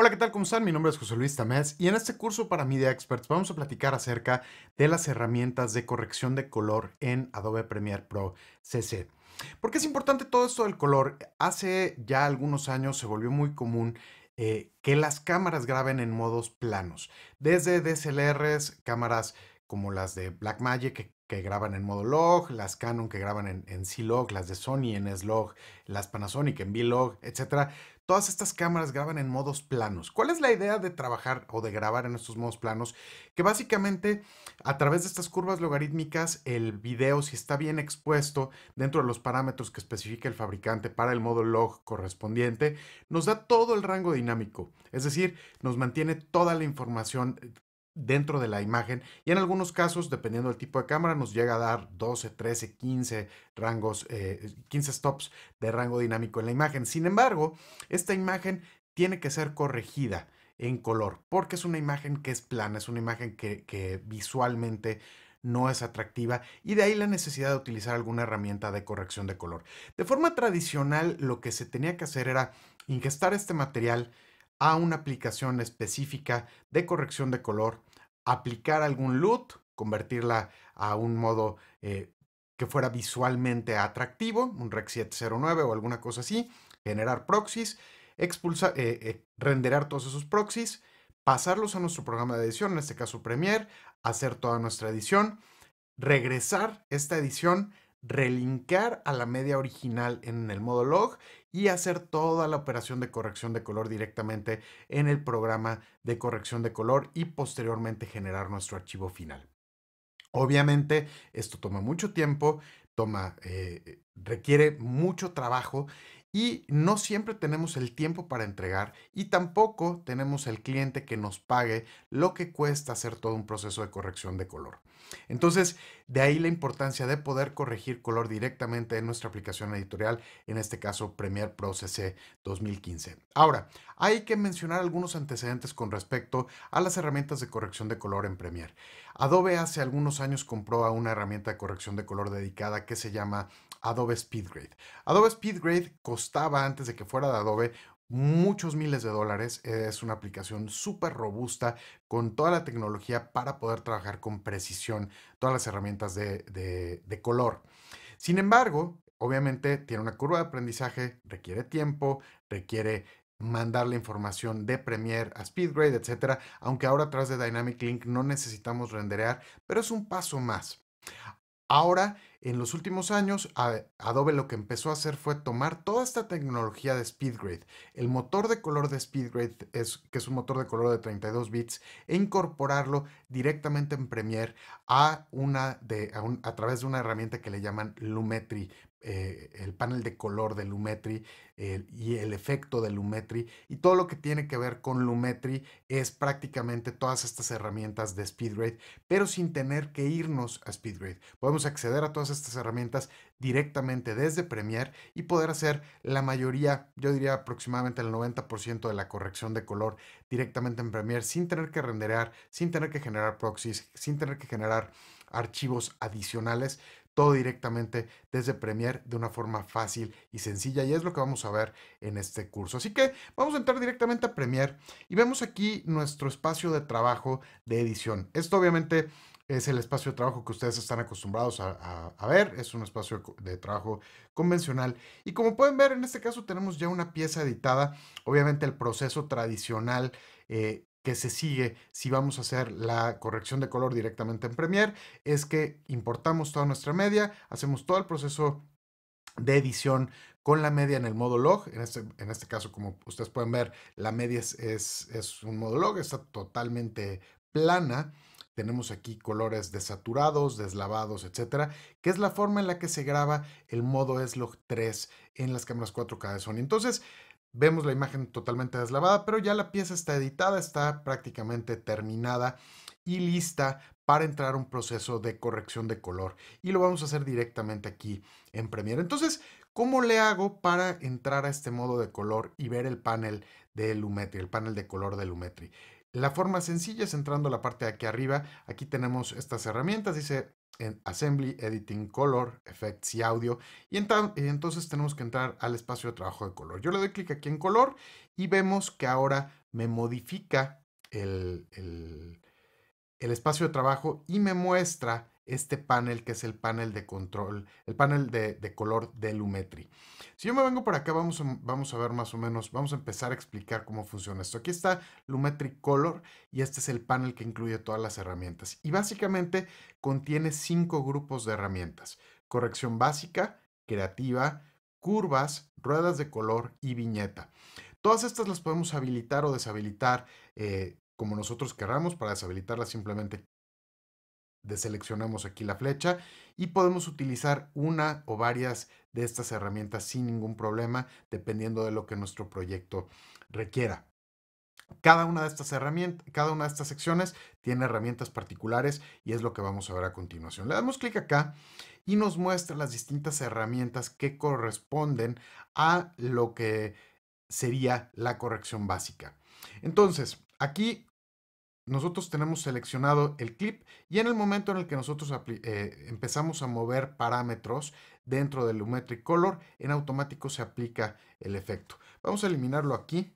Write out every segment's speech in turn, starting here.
Hola, ¿qué tal? ¿Cómo están? Mi nombre es José Luis Tamés y en este curso para Media Experts vamos a platicar acerca de las herramientas de corrección de color en Adobe Premiere Pro CC. ¿Por qué es importante todo esto del color? Hace ya algunos años se volvió muy común eh, que las cámaras graben en modos planos. Desde DSLRs, cámaras como las de Blackmagic que, graban en modo log, las Canon que graban en, C-Log, las de Sony en S-Log, las Panasonic en V-Log, etcétera todas estas cámaras graban en modos planos. ¿Cuál es la idea de trabajar o de grabar en estos modos planos? Que básicamente a través de estas curvas logarítmicas el video, si está bien expuesto dentro de los parámetros que especifica el fabricante para el modo log correspondiente, nos da todo el rango dinámico. Es decir, nos mantiene toda la información dentro de la imagen y en algunos casos, dependiendo del tipo de cámara, nos llega a dar 12, 13, 15 rangos, 15 eh, stops de rango dinámico en la imagen. Sin embargo, esta imagen tiene que ser corregida en color porque es una imagen que es plana, es una imagen que, que visualmente no es atractiva y de ahí la necesidad de utilizar alguna herramienta de corrección de color. De forma tradicional lo que se tenía que hacer era ingestar este material a una aplicación específica de corrección de color aplicar algún loot, convertirla a un modo eh, que fuera visualmente atractivo, un REC 709 o alguna cosa así, generar proxies, expulsar, eh, eh, renderar todos esos proxies, pasarlos a nuestro programa de edición, en este caso Premiere, hacer toda nuestra edición, regresar esta edición, relincar a la media original en el modo log y hacer toda la operación de corrección de color directamente en el programa de corrección de color y posteriormente generar nuestro archivo final. Obviamente esto toma mucho tiempo, toma, eh, requiere mucho trabajo y no siempre tenemos el tiempo para entregar y tampoco tenemos el cliente que nos pague lo que cuesta hacer todo un proceso de corrección de color. Entonces, de ahí la importancia de poder corregir color directamente en nuestra aplicación editorial, en este caso Premiere Pro CC 2015. Ahora, hay que mencionar algunos antecedentes con respecto a las herramientas de corrección de color en Premiere. Adobe hace algunos años compró a una herramienta de corrección de color dedicada que se llama Adobe SpeedGrade. Adobe SpeedGrade costaba antes de que fuera de Adobe muchos miles de dólares. Es una aplicación súper robusta con toda la tecnología para poder trabajar con precisión todas las herramientas de, color. Sin embargo, obviamente tiene una curva de aprendizaje, requiere tiempo, requiere mandar la información de Premiere a SpeedGrade, etcétera, aunque ahora través de Dynamic Link no necesitamos renderear, pero es un paso más. Ahora, en los últimos años, Adobe lo que empezó a hacer fue tomar toda esta tecnología de SpeedGrade, el motor de color de SpeedGrade, es, que es un motor de color de 32 bits, e incorporarlo directamente en Premiere a, una a través de una herramienta que le llaman Lumetri eh, el panel de color de Lumetri y el efecto de Lumetri y todo lo que tiene que ver con Lumetri es prácticamente todas estas herramientas de SpeedGrade, pero sin tener que irnos a SpeedGrade. Podemos acceder a todas estas herramientas directamente desde Premiere y poder hacer la mayoría, yo diría aproximadamente el 90% de la corrección de color directamente en Premiere sin tener que renderear, sin tener que generar proxies, sin tener que generar archivos adicionales todo directamente desde Premiere de una forma fácil y sencilla y es lo que vamos a ver en este curso. Así que vamos a entrar directamente a Premiere y vemos aquí nuestro espacio de trabajo de edición. Esto obviamente es el espacio de trabajo que ustedes están acostumbrados a, ver, es un espacio de trabajo convencional y como pueden ver en este caso tenemos ya una pieza editada, obviamente el proceso tradicional eh, que se sigue si vamos a hacer la corrección de color directamente en Premiere es que importamos toda nuestra media, hacemos todo el proceso de edición con la media en el modo log. En este, en este caso, como ustedes pueden ver, la media es, es, un modo log, está totalmente plana. Tenemos aquí colores desaturados, deslavados, etcétera, que es la forma en la que se graba el modo es log 3 en las cámaras 4K de Sony. Entonces, Vemos la imagen totalmente deslavada, pero ya la pieza está editada, está prácticamente terminada y lista para entrar a un proceso de corrección de color. Y lo vamos a hacer directamente aquí en Premiere. Entonces, ¿cómo le hago para entrar a este modo de color y ver el panel de Lumetri, el panel de color de Lumetri? La forma sencilla es entrando a la parte de aquí arriba. Aquí tenemos estas herramientas, dice en Assembly, Editing Color, Effects y Audio. Y, entonces tenemos que entrar al espacio de trabajo de color. Yo le doy clic aquí en color y vemos que ahora me modifica el, el espacio de trabajo y me muestra este panel que es el panel de control, el panel de, color de Lumetri. Si yo me vengo para acá, vamos a, vamos a ver más o menos, vamos a empezar a explicar cómo funciona esto. Aquí está Lumetri Color y este es el panel que incluye todas las herramientas. Y básicamente contiene cinco grupos de herramientas. Corrección básica, creativa, curvas, ruedas de color y viñeta. Todas estas las podemos habilitar o deshabilitar eh, como nosotros querramos. Para deshabilitarlas simplemente deseleccionamos aquí la flecha y podemos utilizar una o varias de estas herramientas sin ningún problema, dependiendo de lo que nuestro proyecto requiera. Cada una de estas herramientas, cada una de estas secciones tiene herramientas particulares y es lo que vamos a ver a continuación. Le damos clic acá y nos muestra las distintas herramientas que corresponden a lo que sería la corrección básica. Entonces, aquí nosotros tenemos seleccionado el clip y en el momento en el que nosotros eh, empezamos a mover parámetros dentro del Lumetri Color, en automático se aplica el efecto. Vamos a eliminarlo aquí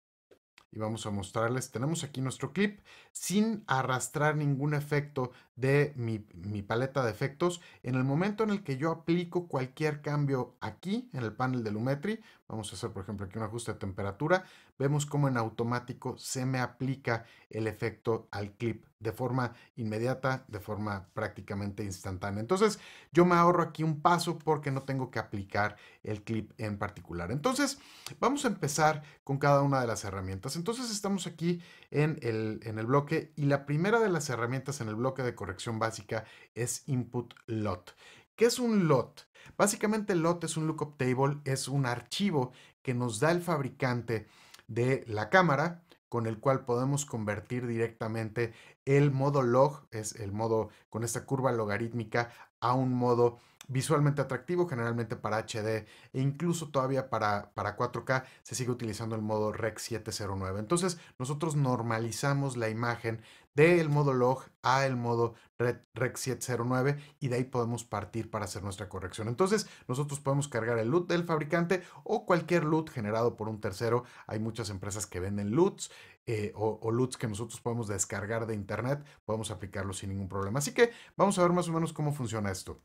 y vamos a mostrarles. Tenemos aquí nuestro clip sin arrastrar ningún efecto de mi, mi paleta de efectos. En el momento en el que yo aplico cualquier cambio aquí en el panel de Lumetri, vamos a hacer por ejemplo aquí un ajuste de temperatura, vemos cómo en automático se me aplica el efecto al clip de forma inmediata, de forma prácticamente instantánea. Entonces yo me ahorro aquí un paso porque no tengo que aplicar el clip en particular. Entonces vamos a empezar con cada una de las herramientas. Entonces estamos aquí en el, bloque y la primera de las herramientas en el bloque de corrección básica es input lot. ¿Qué es un lot? Básicamente lot es un lookup table, es un archivo que nos da el fabricante de la cámara con el cual podemos convertir directamente el modo log, es el modo con esta curva logarítmica, a un modo visualmente atractivo, generalmente para HD e incluso todavía para, para 4K se sigue utilizando el modo REC 709. Entonces nosotros normalizamos la imagen del modo log a el modo rec 709 y de ahí podemos partir para hacer nuestra corrección. Entonces nosotros podemos cargar el LUT del fabricante o cualquier LUT generado por un tercero. Hay muchas empresas que venden LUTs eh, o, o, LUTs que nosotros podemos descargar de internet. Podemos aplicarlo sin ningún problema. Así que vamos a ver más o menos cómo funciona esto.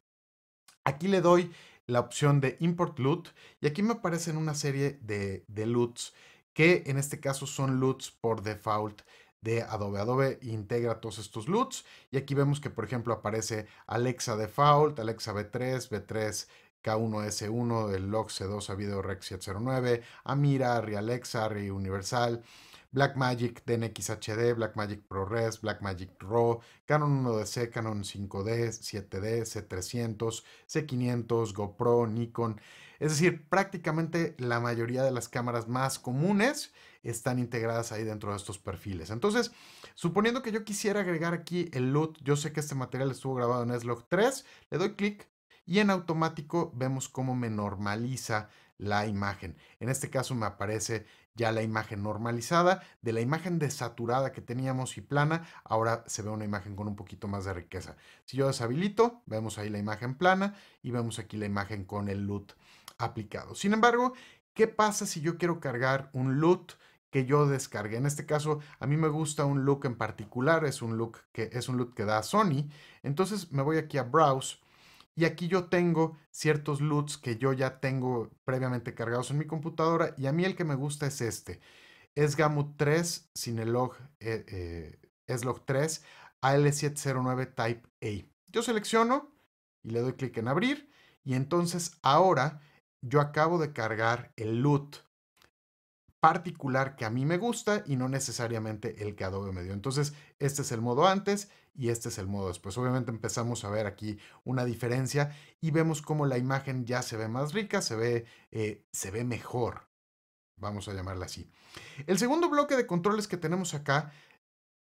Aquí le doy la opción de import loot y aquí me aparecen una serie de, de loots que en este caso son loots por default de Adobe. Adobe integra todos estos loots y aquí vemos que por ejemplo aparece Alexa Default, Alexa B3, B3 K1S1, el log C2 a Video Rec 709, Amira, Realexa, Re Universal, Blackmagic DNxHD, Blackmagic ProRes, Blackmagic RAW, Canon 1DC, Canon 5D, 7D, C300, C500, GoPro, Nikon. Es decir, prácticamente la mayoría de las cámaras más comunes están integradas ahí dentro de estos perfiles. Entonces, suponiendo que yo quisiera agregar aquí el LUT, yo sé que este material estuvo grabado en SLOG 3, le doy clic y en automático vemos cómo me normaliza la imagen. En este caso me aparece ya la imagen normalizada, de la imagen desaturada que teníamos y plana, ahora se ve una imagen con un poquito más de riqueza. Si yo deshabilito, vemos ahí la imagen plana y vemos aquí la imagen con el LUT aplicado. Sin embargo, ¿qué pasa si yo quiero cargar un LUT? que yo descargué. En este caso, a mí me gusta un look en particular, es un look que es un look que da Sony. Entonces me voy aquí a Browse y aquí yo tengo ciertos LUTs que yo ya tengo previamente cargados en mi computadora y a mí el que me gusta es este. Es Gamut 3 Cinelog eh, eh, Slog 3 AL709 Type A. Yo selecciono y le doy clic en abrir y entonces ahora yo acabo de cargar el LUT particular que a mí me gusta y no necesariamente el que Adobe me dio. Entonces, este es el modo antes y este es el modo después. Obviamente empezamos a ver aquí una diferencia y vemos cómo la imagen ya se ve más rica, se ve, eh, se ve mejor. Vamos a llamarla así. El segundo bloque de controles que tenemos acá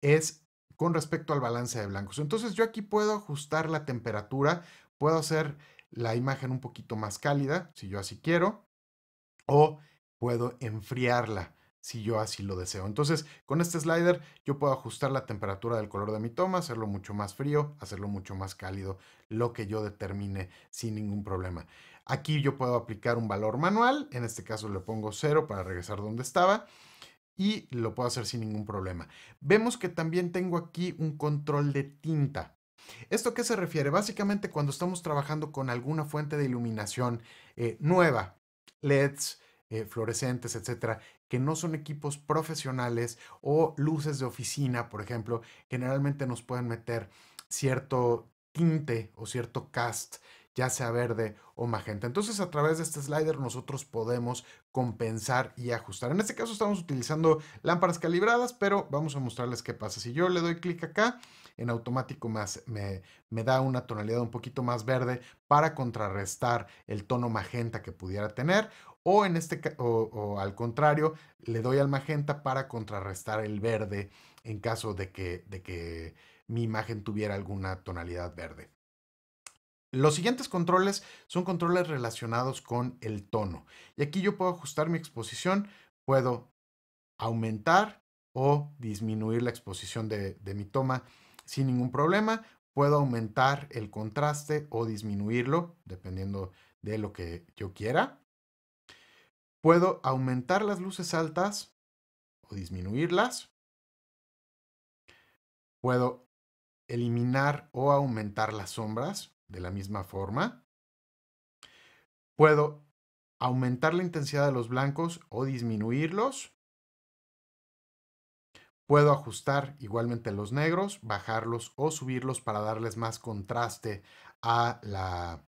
es con respecto al balance de blancos. Entonces yo aquí puedo ajustar la temperatura, puedo hacer la imagen un poquito más cálida, si yo así quiero, o puedo enfriarla si yo así lo deseo. Entonces, con este slider yo puedo ajustar la temperatura del color de mi toma, hacerlo mucho más frío, hacerlo mucho más cálido, lo que yo determine sin ningún problema. Aquí yo puedo aplicar un valor manual, en este caso le pongo 0 para regresar donde estaba y lo puedo hacer sin ningún problema. Vemos que también tengo aquí un control de tinta. ¿Esto qué se refiere? Básicamente cuando estamos trabajando con alguna fuente de iluminación eh, nueva, LEDs, eh, fluorescentes, etcétera, que no son equipos profesionales o luces de oficina, por ejemplo, generalmente nos pueden meter cierto tinte o cierto cast ya sea verde o magenta. Entonces a través de este slider nosotros podemos compensar y ajustar. En este caso estamos utilizando lámparas calibradas, pero vamos a mostrarles qué pasa. Si yo le doy clic acá, en automático más, me, me da una tonalidad un poquito más verde para contrarrestar el tono magenta que pudiera tener o, en este, o, o al contrario, le doy al magenta para contrarrestar el verde en caso de que, mi imagen tuviera alguna tonalidad verde. Los siguientes controles son controles relacionados con el tono. Y aquí yo puedo ajustar mi exposición, puedo aumentar o disminuir la exposición de, mi toma sin ningún problema. Puedo aumentar el contraste o disminuirlo dependiendo de lo que yo quiera. Puedo aumentar las luces altas o disminuirlas. Puedo eliminar o aumentar las sombras de la misma forma. Puedo aumentar la intensidad de los blancos o disminuirlos. Puedo ajustar igualmente los negros, bajarlos o subirlos para darles más contraste a la,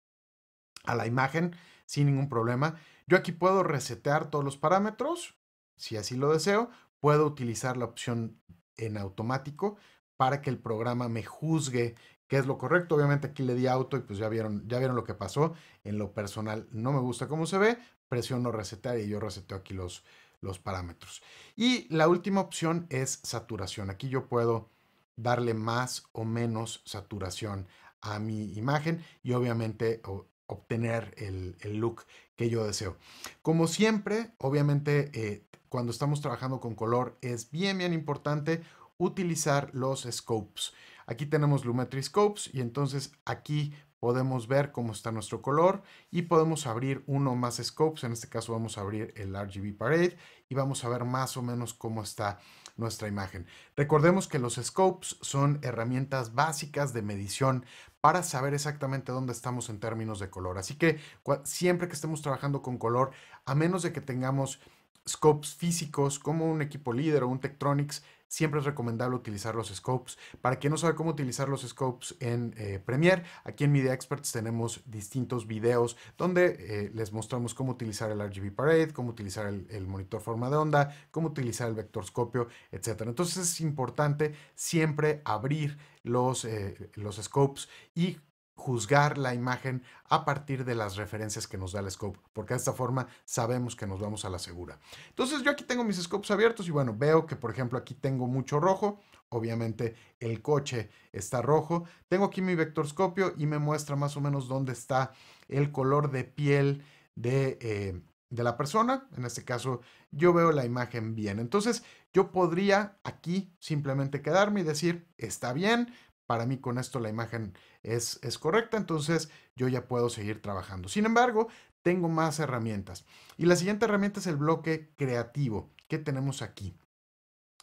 a la imagen sin ningún problema. Yo aquí puedo resetear todos los parámetros, si así lo deseo, puedo utilizar la opción en automático para que el programa me juzgue qué es lo correcto. Obviamente aquí le di auto y pues ya vieron, ya vieron lo que pasó. En lo personal no me gusta cómo se ve, presiono resetear y yo reseteo aquí los, los parámetros. Y la última opción es saturación. Aquí yo puedo darle más o menos saturación a mi imagen y obviamente obtener el, look que yo deseo. Como siempre, obviamente eh, cuando estamos trabajando con color es bien, bien importante utilizar los scopes. Aquí tenemos Lumetri Scopes y entonces aquí podemos ver cómo está nuestro color y podemos abrir uno más scopes, en este caso vamos a abrir el RGB Parade y vamos a ver más o menos cómo está nuestra imagen. Recordemos que los scopes son herramientas básicas de medición para saber exactamente dónde estamos en términos de color. Así que siempre que estemos trabajando con color, a menos de que tengamos scopes físicos como un equipo líder o un Tektronix, siempre es recomendable utilizar los scopes. Para quien no sabe cómo utilizar los scopes en eh, Premiere, aquí en Media Experts tenemos distintos videos donde eh, les mostramos cómo utilizar el RGB Parade, cómo utilizar el, monitor forma de onda, cómo utilizar el vectorscopio, etc. Entonces es importante siempre abrir los, eh, los scopes y juzgar la imagen a partir de las referencias que nos da el scope, porque de esta forma sabemos que nos vamos a la segura. Entonces yo aquí tengo mis scopes abiertos y bueno, veo que por ejemplo aquí tengo mucho rojo, obviamente el coche está rojo, tengo aquí mi vectorscopio y me muestra más o menos dónde está el color de piel de... Eh, de la persona, en este caso yo veo la imagen bien. Entonces yo podría aquí simplemente quedarme y decir, está bien, para mí con esto la imagen es, correcta, entonces yo ya puedo seguir trabajando. Sin embargo, tengo más herramientas. Y la siguiente herramienta es el bloque creativo. que tenemos aquí?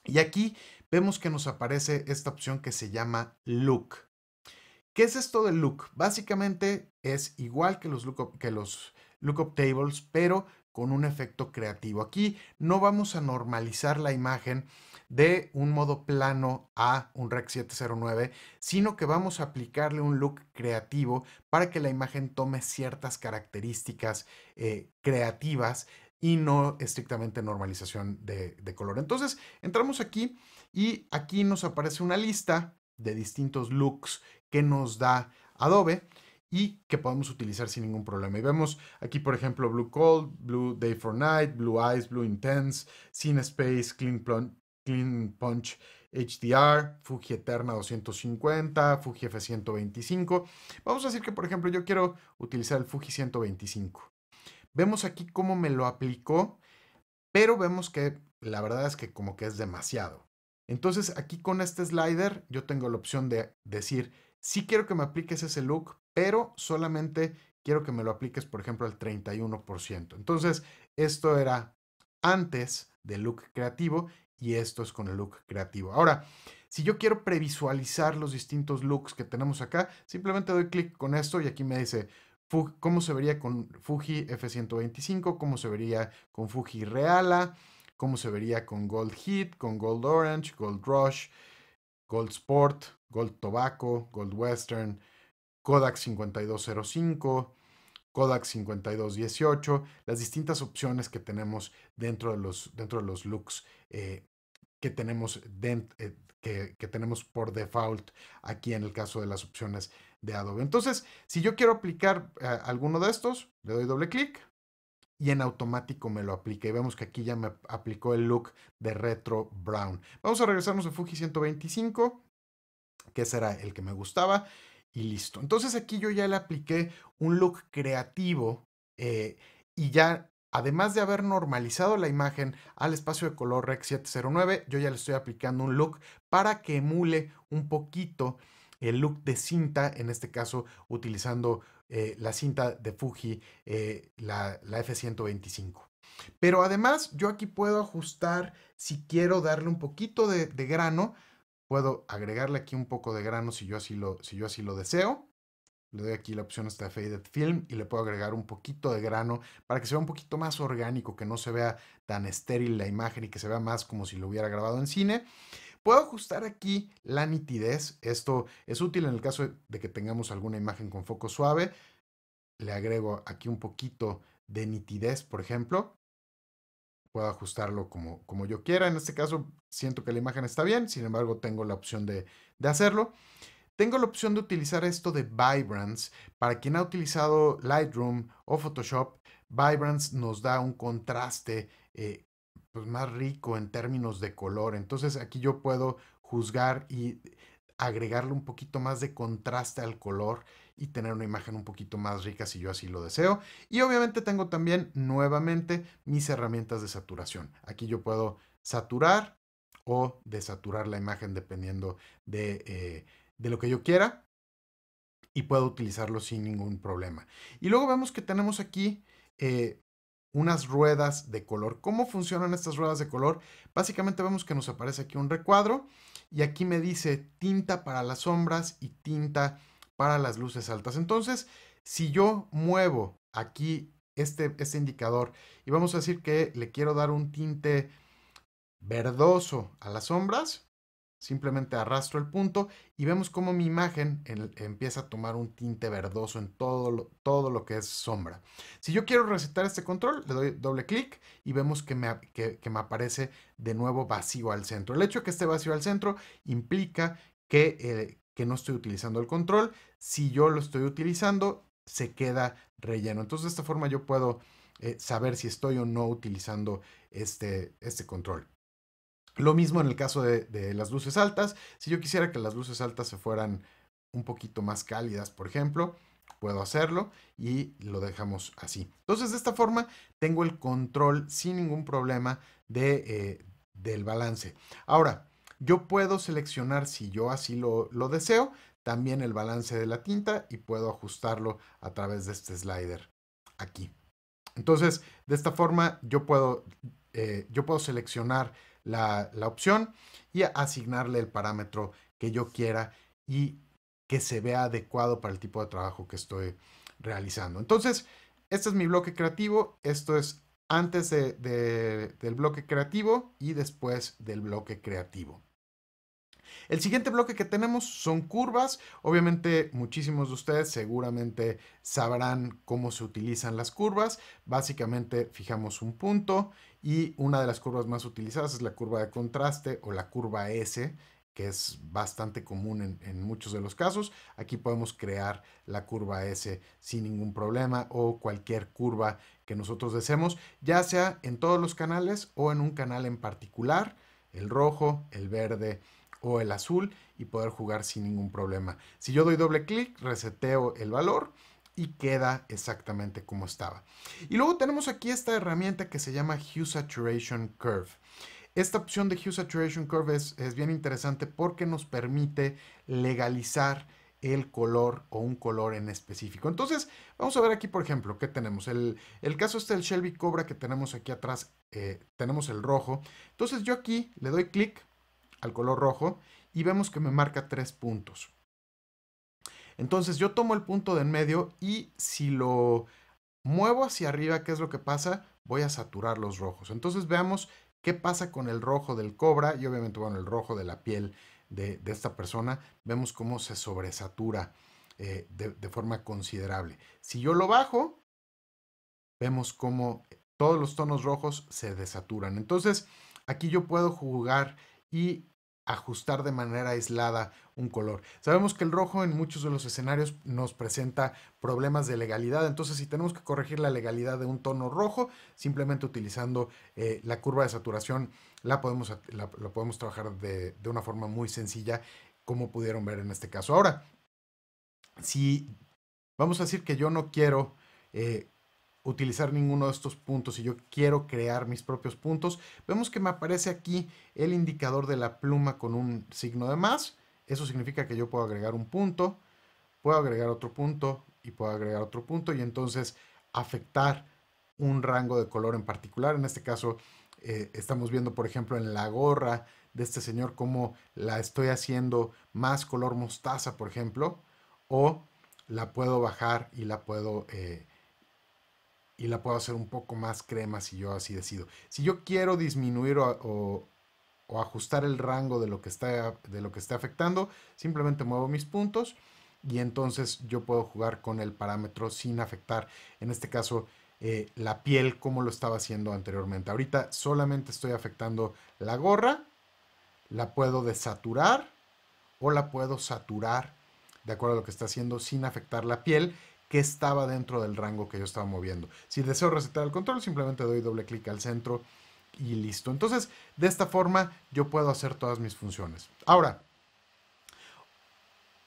Y aquí vemos que nos aparece esta opción que se llama look. ¿Qué es esto del look? Básicamente es igual que los que los lookup tables, pero con un efecto creativo. Aquí no vamos a normalizar la imagen de un modo plano a un Rec 709, sino que vamos a aplicarle un look creativo para que la imagen tome ciertas características eh, creativas y no estrictamente normalización de color. Entonces, entramos aquí y aquí nos aparece una lista de distintos looks que nos da Adobe y que podemos utilizar sin ningún problema. Y vemos aquí, por ejemplo, Blue Cold, Blue Day for Night, Blue Eyes, Blue Intense, sin Space, Clean, Clean Punch HDR, Fuji Eterna 250, Fuji F125. Vamos a decir que, por ejemplo, yo quiero utilizar el Fuji 125. Vemos aquí cómo me lo aplicó, pero vemos que la verdad es que como que es demasiado. Entonces aquí con este slider yo tengo la opción de decir si quiero que me apliques ese look, pero solamente quiero que me lo apliques, por ejemplo, al 31%. Entonces, esto era antes del look creativo y esto es con el look creativo. Ahora, si yo quiero previsualizar los distintos looks que tenemos acá, simplemente doy clic con esto y aquí me dice cómo se vería con Fuji F125, cómo se vería con Fuji Reala, cómo se vería con Gold Heat, con Gold Orange, Gold Rush, Gold Sport, Gold Tobacco, Gold Western, Kodak 5205, Kodak 5218, las distintas opciones que tenemos dentro de los, dentro de los looks eh, que, tenemos eh, que, que tenemos por default aquí en el caso de las opciones de Adobe. Entonces, si yo quiero aplicar eh, alguno de estos, le doy doble clic y en automático me lo apliqué. Y vemos que aquí ya me aplicó el look de retro brown. Vamos a regresarnos a Fuji 125, que será el que me gustaba, y listo. Entonces aquí yo ya le apliqué un look creativo eh, y ya Además de haber normalizado la imagen al espacio de color Rec 709, yo ya le estoy aplicando un look para que emule un poquito el look de cinta, en este caso utilizando eh, la cinta de Fuji, eh, la, F125. Pero además yo aquí puedo ajustar si quiero darle un poquito de, grano. Puedo agregarle aquí un poco de grano si yo, así lo, si yo así lo deseo. Le doy aquí la opción hasta Faded Film y le puedo agregar un poquito de grano para que se vea un poquito más orgánico, que no se vea tan estéril la imagen y que se vea más como si lo hubiera grabado en cine. Puedo ajustar aquí la nitidez. Esto es útil en el caso de que tengamos alguna imagen con foco suave. Le agrego aquí un poquito de nitidez, por ejemplo. Puedo ajustarlo como, como yo quiera. En este caso siento que la imagen está bien, sin embargo tengo la opción de, hacerlo. Tengo la opción de utilizar esto de Vibrance. Para quien ha utilizado Lightroom o Photoshop, Vibrance nos da un contraste eh, pues, más rico en términos de color. Entonces aquí yo puedo juzgar y agregarle un poquito más de contraste al color y tener una imagen un poquito más rica si yo así lo deseo. Y obviamente tengo también nuevamente mis herramientas de saturación. Aquí yo puedo saturar o desaturar la imagen dependiendo de, eh, de lo que yo quiera y puedo utilizarlo sin ningún problema. Y luego vemos que tenemos aquí eh, unas ruedas de color. ¿Cómo funcionan estas ruedas de color? Básicamente vemos que nos aparece aquí un recuadro y aquí me dice tinta para las sombras y tinta para las luces altas. Entonces, si yo muevo aquí este, este indicador y vamos a decir que le quiero dar un tinte verdoso a las sombras, Simplemente arrastro el punto y vemos cómo mi imagen empieza a tomar un tinte verdoso en todo lo, todo lo que es sombra. Si yo quiero recetar este control, le doy doble clic y vemos que me, me aparece de nuevo vacío al centro. El hecho de que esté vacío al centro implica eh, que, no estoy utilizando el control. Si yo lo estoy utilizando, se queda relleno. Entonces de esta forma yo puedo eh, saber si estoy o no utilizando este, este control. Lo mismo en el caso de, las luces altas. Si yo quisiera que las luces altas se fueran un poquito más cálidas, por ejemplo, puedo hacerlo y lo dejamos así. Entonces, de esta forma, tengo el control sin ningún problema de, eh, del balance. Ahora, yo puedo seleccionar, si yo así lo, deseo, también el balance de la tinta y puedo ajustarlo a través de este slider aquí. Entonces, de esta forma, yo puedo, eh, yo puedo seleccionar la, opción y asignarle el parámetro que yo quiera y que se vea adecuado para el tipo de trabajo que estoy realizando. Entonces, este es mi bloque creativo, esto es antes del bloque creativo y después del bloque creativo. El siguiente bloque que tenemos son curvas. Obviamente muchísimos de ustedes seguramente sabrán cómo se utilizan las curvas. Básicamente fijamos un punto y una de las curvas más utilizadas es la curva de contraste o la curva S que es bastante común en, muchos de los casos. Aquí podemos crear la curva S sin ningún problema o cualquier curva que nosotros deseemos, ya sea en todos los canales o en un canal en particular, el rojo, el verde, o el azul y poder jugar sin ningún problema. Si yo doy doble clic, reseteo el valor y queda exactamente como estaba. Y luego tenemos aquí esta herramienta que se llama Hue Saturation Curve. Esta opción de Hue Saturation Curve es, bien interesante porque nos permite legalizar el color o un color en específico. Entonces, vamos a ver aquí, por ejemplo, qué tenemos. El, el caso este del Shelby Cobra que tenemos aquí atrás, eh, tenemos el rojo. Entonces yo aquí le doy clic al color rojo y vemos que me marca tres puntos. Entonces yo tomo el punto de en medio y si lo muevo hacia arriba, ¿qué es lo que pasa? Voy a saturar los rojos. Entonces veamos qué pasa con el rojo del cobra y obviamente, bueno, el rojo de la piel de, esta persona. Vemos cómo se sobresatura eh, de, de forma considerable. Si yo lo bajo, vemos cómo todos los tonos rojos se desaturan. Entonces, aquí yo puedo jugar y ajustar de manera aislada un color. Sabemos que el rojo en muchos de los escenarios nos presenta problemas de legalidad, entonces si tenemos que corregir la legalidad de un tono rojo, simplemente utilizando eh, la curva de saturación, la podemos, la, podemos trabajar de, una forma muy sencilla, como pudieron ver en este caso. Ahora, si vamos a decir que yo no quiero eh, utilizar ninguno de estos puntos y yo quiero crear mis propios puntos, vemos que me aparece aquí el indicador de la pluma con un signo de más. Eso significa que yo puedo agregar un punto, puedo agregar otro punto y puedo agregar otro punto y entonces afectar un rango de color en particular. En este caso eh, estamos viendo, por ejemplo, en la gorra de este señor cómo la estoy haciendo más color mostaza, por ejemplo, o la puedo bajar y la puedo... Eh, y la puedo hacer un poco más crema si yo así decido. Si yo quiero disminuir o, ajustar el rango de lo, que está, de lo que está afectando, simplemente muevo mis puntos y entonces yo puedo jugar con el parámetro sin afectar, en este caso, eh, la piel como lo estaba haciendo anteriormente. Ahorita solamente estoy afectando la gorra, la puedo desaturar o la puedo saturar de acuerdo a lo que está haciendo sin afectar la piel que estaba dentro del rango que yo estaba moviendo. Si deseo recetar el control, simplemente doy doble clic al centro y listo. Entonces, de esta forma yo puedo hacer todas mis funciones. Ahora,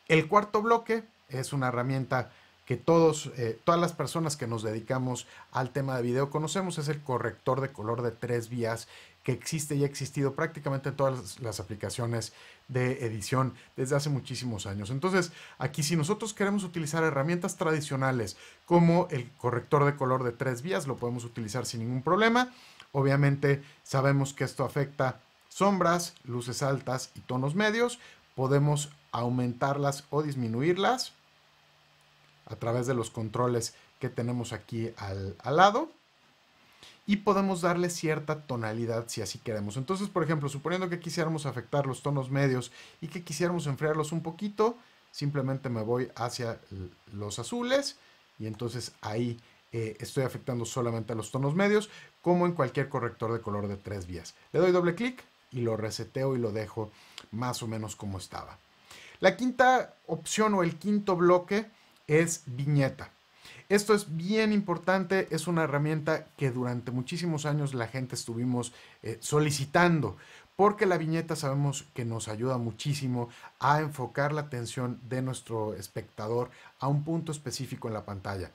el cuarto bloque es una herramienta que todos, eh, todas las personas que nos dedicamos al tema de video conocemos, es el corrector de color de tres vías que existe y ha existido prácticamente en todas las aplicaciones de edición desde hace muchísimos años. Entonces, aquí si nosotros queremos utilizar herramientas tradicionales como el corrector de color de tres vías, lo podemos utilizar sin ningún problema. Obviamente sabemos que esto afecta sombras, luces altas y tonos medios. Podemos aumentarlas o disminuirlas a través de los controles que tenemos aquí al, al lado y podemos darle cierta tonalidad si así queremos. Entonces, por ejemplo, suponiendo que quisiéramos afectar los tonos medios y que quisiéramos enfriarlos un poquito, simplemente me voy hacia los azules y entonces ahí eh, estoy afectando solamente a los tonos medios, como en cualquier corrector de color de tres vías. Le doy doble clic y lo reseteo y lo dejo más o menos como estaba. La quinta opción o el quinto bloque es viñeta. Esto es bien importante, es una herramienta que durante muchísimos años la gente estuvimos eh, solicitando, porque la viñeta sabemos que nos ayuda muchísimo a enfocar la atención de nuestro espectador a un punto específico en la pantalla.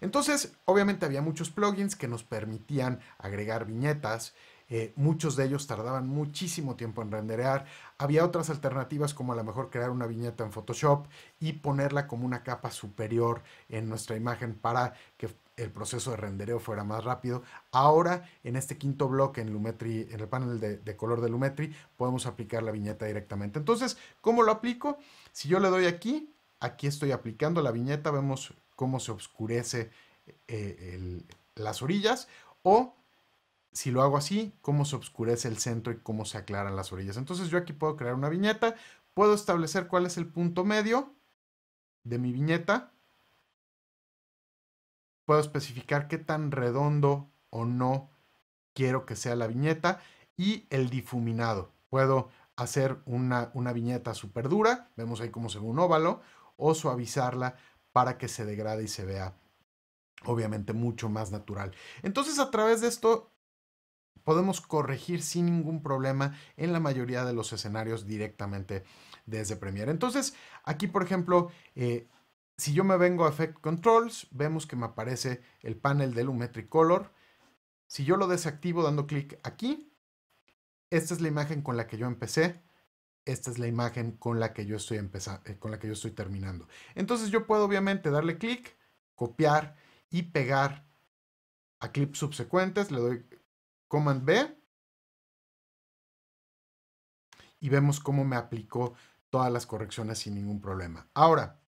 Entonces, obviamente había muchos plugins que nos permitían agregar viñetas, eh, muchos de ellos tardaban muchísimo tiempo en renderear. Había otras alternativas como a lo mejor crear una viñeta en Photoshop y ponerla como una capa superior en nuestra imagen para que el proceso de rendereo fuera más rápido. Ahora, en este quinto bloque en Lumetri, en el panel de, color de Lumetri, podemos aplicar la viñeta directamente. Entonces, ¿cómo lo aplico? Si yo le doy aquí, aquí estoy aplicando la viñeta, vemos cómo se oscurece eh, las orillas, o si lo hago así, cómo se oscurece el centro y cómo se aclaran las orillas. Entonces yo aquí puedo crear una viñeta, puedo establecer cuál es el punto medio de mi viñeta, puedo especificar qué tan redondo o no quiero que sea la viñeta y el difuminado. Puedo hacer una, una viñeta súper dura, vemos ahí como se ve un óvalo, o suavizarla para que se degrade y se vea obviamente mucho más natural. Entonces a través de esto podemos corregir sin ningún problema en la mayoría de los escenarios directamente desde Premiere. Entonces, aquí, por ejemplo, eh, si yo me vengo a Effect Controls, vemos que me aparece el panel de Lumetric Color. Si yo lo desactivo dando clic aquí, esta es la imagen con la que yo empecé. Esta es la imagen con la que yo estoy, empezando, eh, con la que yo estoy terminando. Entonces yo puedo obviamente darle clic, copiar y pegar a clips subsecuentes. Le doy Command B. Y vemos cómo me aplicó todas las correcciones sin ningún problema. Ahora,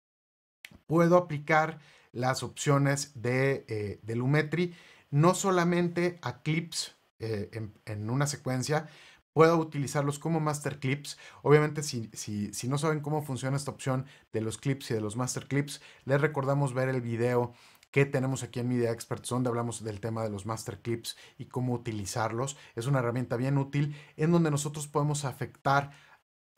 puedo aplicar las opciones de, eh, Lumetri no solamente a clips eh, en, una secuencia, puedo utilizarlos como master clips. Obviamente, si, si, no saben cómo funciona esta opción de los clips y de los master clips, les recordamos ver el video que tenemos aquí en Media Experts, donde hablamos del tema de los master clips y cómo utilizarlos. Es una herramienta bien útil en donde nosotros podemos afectar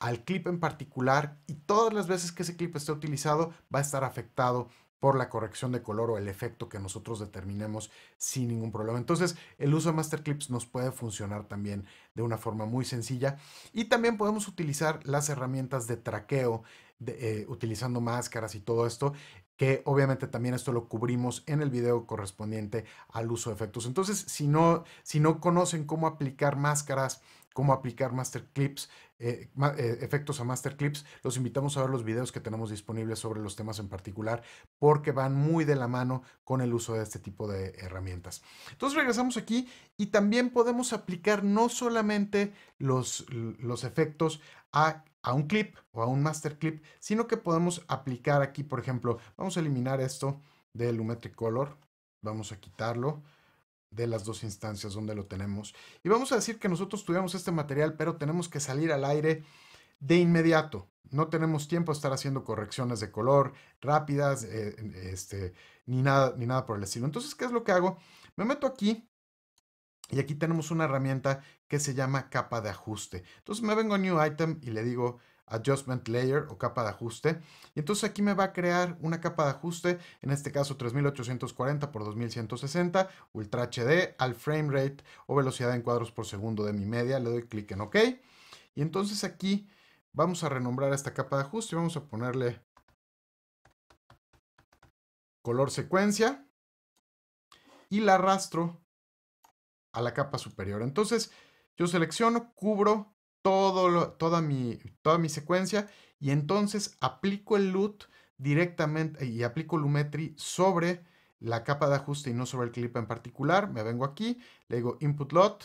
al clip en particular y todas las veces que ese clip esté utilizado va a estar afectado por la corrección de color o el efecto que nosotros determinemos sin ningún problema. Entonces, el uso de Master Clips nos puede funcionar también de una forma muy sencilla. Y también podemos utilizar las herramientas de traqueo, eh, utilizando máscaras y todo esto, que obviamente también esto lo cubrimos en el video correspondiente al uso de efectos. Entonces, si no, si no conocen cómo aplicar máscaras, cómo aplicar master clips, eh, eh, efectos a master clips, los invitamos a ver los videos que tenemos disponibles sobre los temas en particular, porque van muy de la mano con el uso de este tipo de herramientas. Entonces regresamos aquí y también podemos aplicar no solamente los, los efectos a, un clip o a un master clip, sino que podemos aplicar aquí, por ejemplo, vamos a eliminar esto de Lumetric Color, vamos a quitarlo de las dos instancias donde lo tenemos. Y vamos a decir que nosotros tuvimos este material, pero tenemos que salir al aire de inmediato. No tenemos tiempo de estar haciendo correcciones de color rápidas, eh, este, ni, nada, ni nada por el estilo. Entonces, ¿qué es lo que hago? Me meto aquí y aquí tenemos una herramienta que se llama capa de ajuste. Entonces me vengo a New Item y le digo Adjustment Layer o capa de ajuste. Y entonces aquí me va a crear una capa de ajuste, en este caso 3840 x 2160, Ultra HD, al frame rate o velocidad en cuadros por segundo de mi media. Le doy clic en OK. Y entonces aquí vamos a renombrar esta capa de ajuste vamos a ponerle color secuencia y la arrastro a la capa superior. Entonces yo selecciono, cubro todo toda, mi, toda mi secuencia y entonces aplico el LUT directamente y aplico Lumetri sobre la capa de ajuste y no sobre el clip en particular. Me vengo aquí, le digo Input LUT,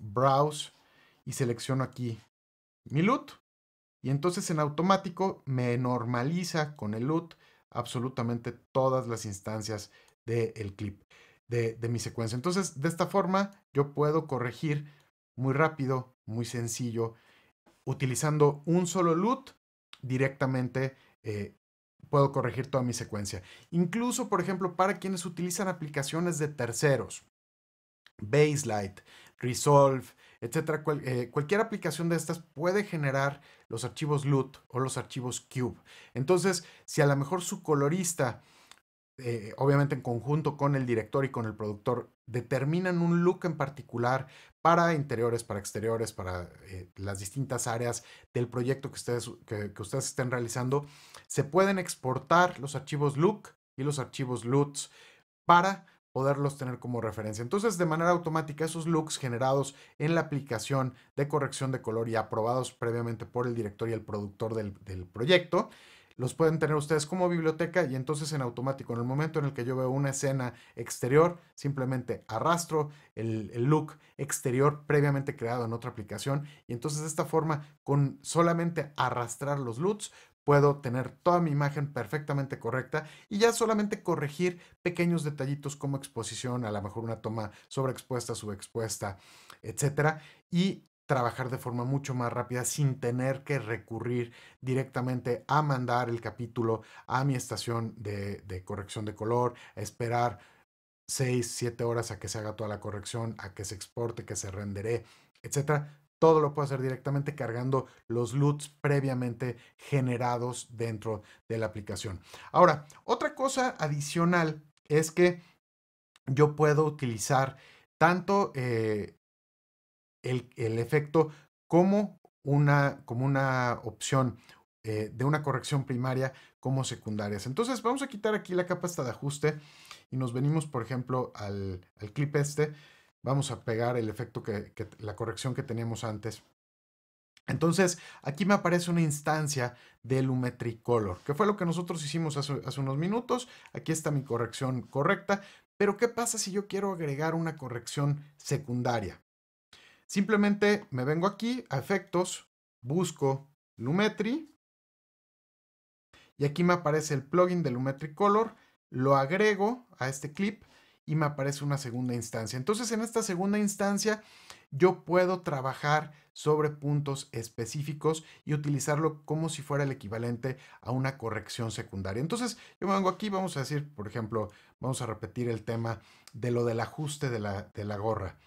Browse y selecciono aquí mi LUT. Y entonces en automático me normaliza con el LUT absolutamente todas las instancias del clip, de, de mi secuencia. Entonces de esta forma yo puedo corregir muy rápido muy sencillo, utilizando un solo LUT, directamente. Eh, puedo corregir toda mi secuencia. Incluso, por ejemplo, para quienes utilizan aplicaciones de terceros, Baselight, Resolve, etcétera, eh, cualquier aplicación de estas puede generar los archivos LUT o los archivos Cube. Entonces, si a lo mejor su colorista eh, obviamente en conjunto con el director y con el productor, determinan un look en particular para interiores, para exteriores, para eh, las distintas áreas del proyecto que ustedes, ustedes estén realizando, se pueden exportar los archivos look y los archivos LUTs para poderlos tener como referencia. Entonces, de manera automática, esos looks generados en la aplicación de corrección de color y aprobados previamente por el director y el productor del, del proyecto, los pueden tener ustedes como biblioteca y entonces en automático, en el momento en el que yo veo una escena exterior, simplemente arrastro el, look exterior previamente creado en otra aplicación y entonces de esta forma, con solamente arrastrar los LUTs, puedo tener toda mi imagen perfectamente correcta y ya solamente corregir pequeños detallitos como exposición, a lo mejor una toma sobreexpuesta, subexpuesta, etcétera, y trabajar de forma mucho más rápida sin tener que recurrir directamente a mandar el capítulo a mi estación de, corrección de color, esperar 6, 7 horas a que se haga toda la corrección, a que se exporte, que se rendere, etcétera. Todo lo puedo hacer directamente cargando los LUTs previamente generados dentro de la aplicación. Ahora, otra cosa adicional es que yo puedo utilizar tanto eh, el, efecto como una, como una opción eh, de una corrección primaria como secundarias. Entonces vamos a quitar aquí la capa esta de ajuste y nos venimos, por ejemplo, al, clip este. Vamos a pegar el efecto que, la corrección que teníamos antes. Entonces, aquí me aparece una instancia de Color, que fue lo que nosotros hicimos hace unos minutos. Aquí está mi corrección correcta, pero ¿qué pasa si yo quiero agregar una corrección secundaria? Simplemente me vengo aquí a efectos, busco Lumetri y aquí me aparece el plugin de Lumetri Color, lo agrego a este clip y me aparece una segunda instancia. Entonces en esta segunda instancia yo puedo trabajar sobre puntos específicos y utilizarlo como si fuera el equivalente a una corrección secundaria. Entonces, yo me vengo aquí, vamos a decir, por ejemplo, vamos a repetir el tema de lo del ajuste de la, de la gorra.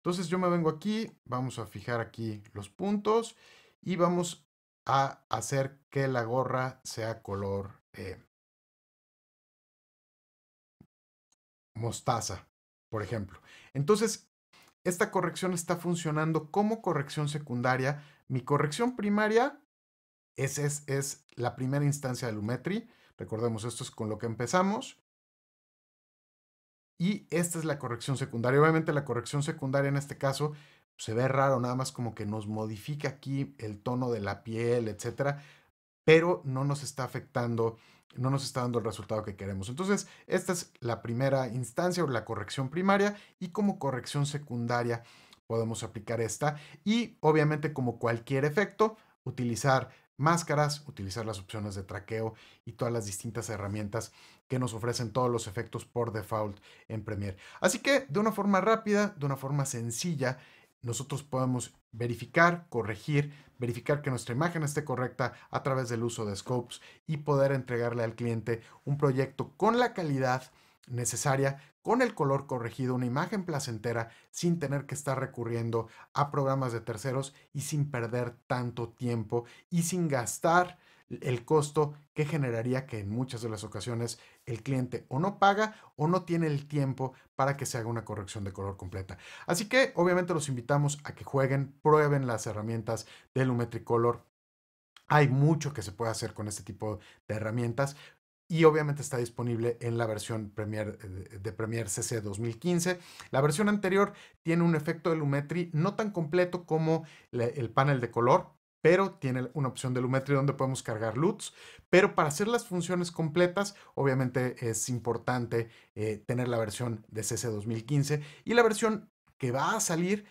Entonces yo me vengo aquí, vamos a fijar aquí los puntos y vamos a hacer que la gorra sea color eh, mostaza, por ejemplo. Entonces, esta corrección está funcionando como corrección secundaria. Mi corrección primaria es, es, es la primera instancia de Lumetri. Recordemos, esto es con lo que empezamos y esta es la corrección secundaria. Obviamente la corrección secundaria en este caso pues, se ve raro, nada más como que nos modifica aquí el tono de la piel, etcétera, pero no nos está afectando, no nos está dando el resultado que queremos. Entonces, esta es la primera instancia o la corrección primaria y como corrección secundaria podemos aplicar esta y obviamente como cualquier efecto, utilizar máscaras, utilizar las opciones de traqueo y todas las distintas herramientas que nos ofrecen todos los efectos por default en Premiere. Así que de una forma rápida, de una forma sencilla, nosotros podemos verificar, corregir, verificar que nuestra imagen esté correcta a través del uso de scopes y poder entregarle al cliente un proyecto con la calidad necesaria con el color corregido, una imagen placentera sin tener que estar recurriendo a programas de terceros y sin perder tanto tiempo y sin gastar el costo que generaría que en muchas de las ocasiones el cliente o no paga o no tiene el tiempo para que se haga una corrección de color completa. Así que obviamente los invitamos a que jueguen, prueben las herramientas de Lumetricolor. hay mucho que se puede hacer con este tipo de herramientas y obviamente está disponible en la versión Premier, eh, de Premiere CC 2015. La versión anterior tiene un efecto de Lumetri no tan completo como el panel de color, pero tiene una opción de Lumetri donde podemos cargar LUTs. Pero para hacer las funciones completas, obviamente es importante eh, tener la versión de CC 2015 y la versión que va a salir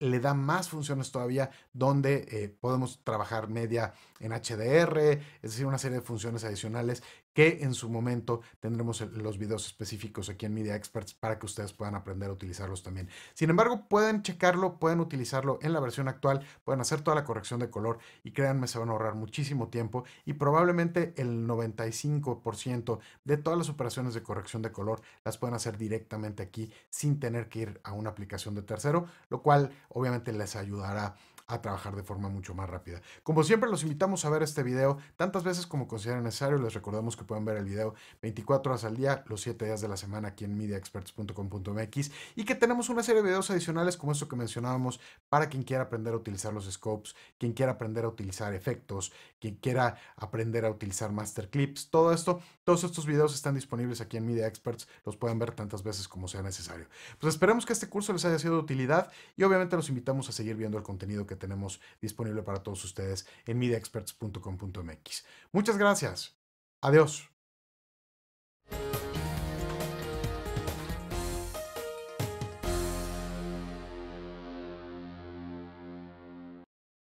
le da más funciones todavía donde eh, podemos trabajar media en HDR, es decir, una serie de funciones adicionales que en su momento tendremos los videos específicos aquí en Media Experts para que ustedes puedan aprender a utilizarlos también. Sin embargo, pueden checarlo, pueden utilizarlo en la versión actual, pueden hacer toda la corrección de color y créanme, se van a ahorrar muchísimo tiempo y probablemente el 95% de todas las operaciones de corrección de color las pueden hacer directamente aquí sin tener que ir a una aplicación de tercero, lo cual obviamente les ayudará a trabajar de forma mucho más rápida. Como siempre, los invitamos a ver este video tantas veces como consideren necesario. Les recordamos que pueden ver el video 24 horas al día, los 7 días de la semana aquí en mediaexperts.com.mx y que tenemos una serie de videos adicionales como esto que mencionábamos para quien quiera aprender a utilizar los scopes, quien quiera aprender a utilizar efectos, quien quiera aprender a utilizar master clips, todo esto, todos estos videos están disponibles aquí en Media Experts, los pueden ver tantas veces como sea necesario. Pues esperemos que este curso les haya sido de utilidad y obviamente los invitamos a seguir viendo el contenido que que tenemos disponible para todos ustedes en MediaExperts.com.mx Muchas gracias. Adiós.